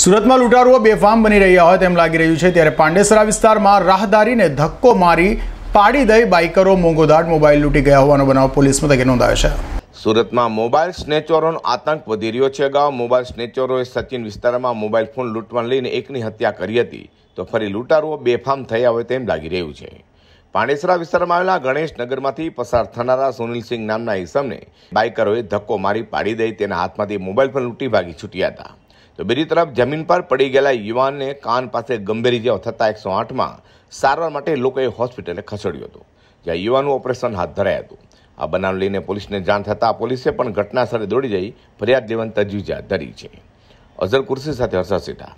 સુરતમાં લૂંટારુઓ બેફામ બની રહ્યા હોય તેમ લાગી રહ્યું છે ત્યારે પાંડેસરા વિસ્તારમાં રાહદારીને ધક્કો મારી પાડી દઈ બાઇકરો મોંઘોદાટ મોબાઈલ લૂંટી ગયા હોવાનો બનાવ પોલીસ મથકે નોંધાયો છે સુરતમાં મોબાઈલ સ્નેચરોનો આતંક વધી રહ્યો છે અગાઉ મોબાઈલ સ્નેચરોએ સચિન વિસ્તારમાં મોબાઈલ ફોન લૂંટવાને લઈને એકની હત્યા કરી હતી તો ફરી લૂંટારુઓ બેફામ થયા હોય તેમ લાગી રહ્યું છે પાંડેસરા વિસ્તારમાં આવેલા ગણેશનગરમાંથી પસાર થનારા સુનિલસિંહ નામના ઇસમને બાઇકરોએ ધક્કો મારી પાડી દઈ તેના હાથમાંથી મોબાઈલ ફોન લૂંટી ભાગી છૂટ્યા હતા તો બીજી તરફ જમીન પર પડી ગયેલા યુવાનને કાન પાસે ગંભીર ઇજાઓ થતાં એકસો આઠમાં સારવાર માટે લોકોએ હોસ્પિટલે ખસેડ્યો હતો જ્યાં યુવાનનું ઓપરેશન હાથ ધરાયું હતું આ બનાવ લઈને પોલીસને જાણ થતાં પોલીસે પણ ઘટના સ્થળે દોડી જઈ ફરિયાદ લેવાની તજવીજ હાથ ધરી છે અઝર કુર્સી સાથે હર્ષા